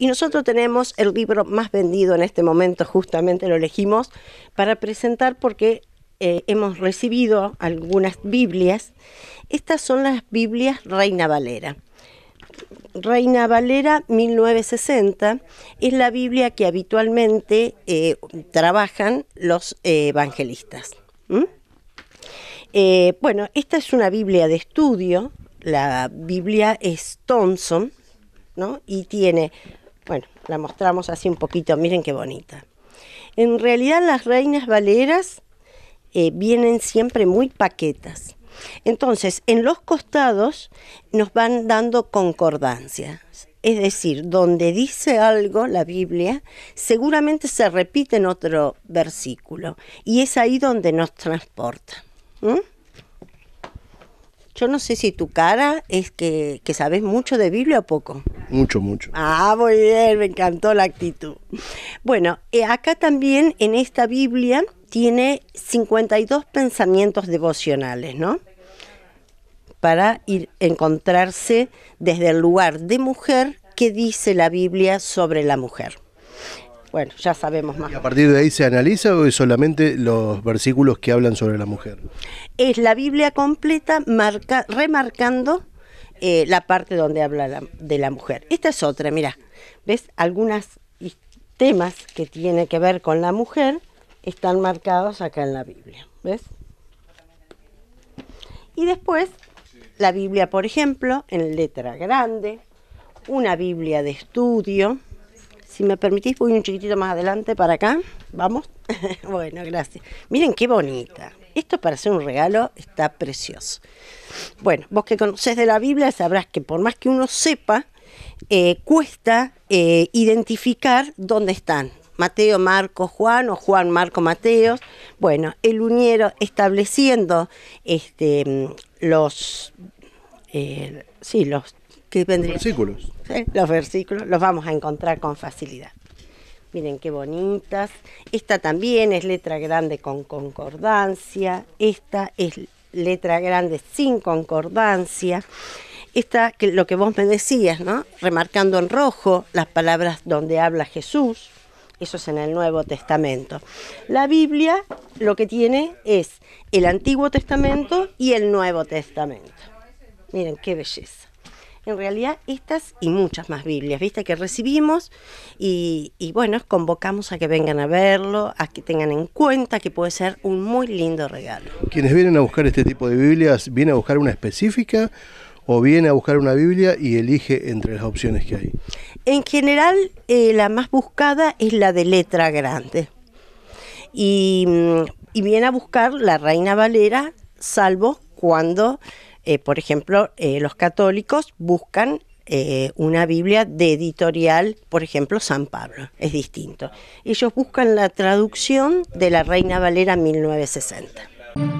Y nosotros tenemos el libro más vendido en este momento, justamente lo elegimos para presentar porque eh, hemos recibido algunas Biblias. Estas son las Biblias Reina Valera. Reina Valera 1960 es la Biblia que habitualmente eh, trabajan los eh, evangelistas. bueno, esta es una Biblia de estudio, la Biblia es Thompson, ¿no? y tiene bueno, la mostramos así un poquito, miren qué bonita. En realidad las reinas valeras eh, vienen siempre muy paquetas. Entonces, en los costados nos van dando concordancias Es decir, donde dice algo la Biblia, seguramente se repite en otro versículo. Y es ahí donde nos transporta. Yo no sé si tu cara es que sabes mucho de Biblia o poco. Mucho, mucho. Ah, muy bien, me encantó la actitud. Bueno, eh, acá también en esta Biblia tiene 52 pensamientos devocionales, ¿no? Para ir, encontrarse desde el lugar de mujer que dice la Biblia sobre la mujer. Bueno, ya sabemos más. ¿Y a partir de ahí se analiza o es solamente los versículos que hablan sobre la mujer? Es la Biblia completa marca, remarcando eh, la parte donde habla de la mujer. Esta es otra, mira, ¿ves? Algunos temas que tienen que ver con la mujer están marcados acá en la Biblia, ¿ves? Y después, la Biblia, por ejemplo, en letra grande, una Biblia de estudio. Si me permitís, voy un chiquitito más adelante para acá. Vamos. bueno, gracias. Miren qué bonita. Esto para hacer un regalo está precioso. Bueno, vos que conoces de la Biblia sabrás que por más que uno sepa, eh, cuesta eh, identificar dónde están. Mateo, Marco, Juan o Juan, Marco, Mateo. Bueno, el uniero estableciendo este, los, eh, sí, los Versículos. Los versículos los vamos a encontrar con facilidad. Miren qué bonitas. Esta también es letra grande con concordancia. Esta es letra grande sin concordancia. Esta, lo que vos me decías, ¿no? Remarcando en rojo las palabras donde habla Jesús. Eso es en el Nuevo Testamento. La Biblia lo que tiene es el Antiguo Testamento y el Nuevo Testamento. Miren qué belleza en realidad estas y muchas más Biblias, ¿viste? Que recibimos y, bueno, convocamos a que vengan a verlo, a que tengan en cuenta que puede ser un muy lindo regalo. Quienes vienen a buscar este tipo de Biblias, ¿vienen a buscar una específica? o viene a buscar una Biblia y elige entre las opciones que hay? En general, eh, la más buscada es la de letra grande. y mm, viene a buscar la Reina Valera, salvo cuando eh, por ejemplo, eh, los católicos buscan eh, una Biblia de editorial, por ejemplo, San Pablo, es distinto. Ellos buscan la traducción de la Reina Valera 1960.